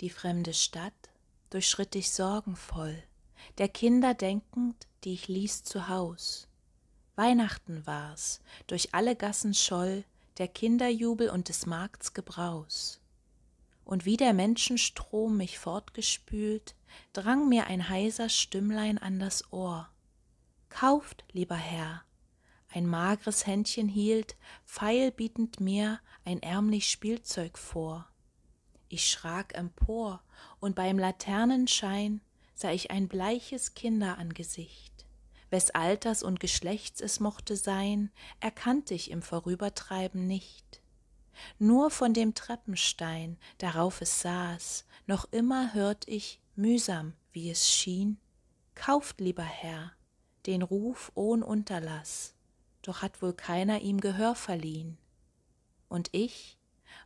Die fremde Stadt durchschritt ich sorgenvoll, der Kinder denkend, die ich ließ zu Haus. Weihnachten war's, durch alle Gassen scholl der Kinderjubel und des Markts Gebraus. Und wie der Menschenstrom mich fortgespült, drang mir ein heiser Stimmlein an das Ohr. Kauft, lieber Herr! Ein magres Händchen hielt, feilbietend mir ein ärmlich Spielzeug vor. Ich schrak empor, und beim Laternenschein sah ich ein bleiches Kinderangesicht. Wes Alters und Geschlechts es mochte sein, erkannte ich im Vorübertreiben nicht. Nur von dem Treppenstein, darauf es saß, noch immer hört ich, mühsam, wie es schien, Kauft, lieber Herr, den Ruf ohn Unterlass, doch hat wohl keiner ihm Gehör verliehen. Und ich,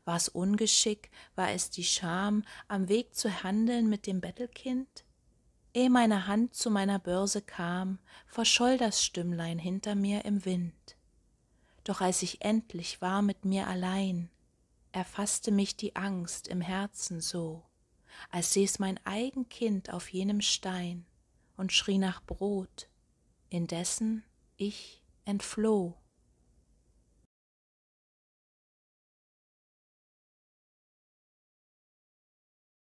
war es Ungeschick? War es die Scham, am Weg zu handeln mit dem Bettelkind? Ehe meine Hand zu meiner Börse kam, verscholl das Stimmlein hinter mir im Wind. Doch als ich endlich war mit mir allein, erfaßte mich die Angst im Herzen so, als säß mein eigen Kind auf jenem Stein und schrie nach Brot, indessen ich entfloh.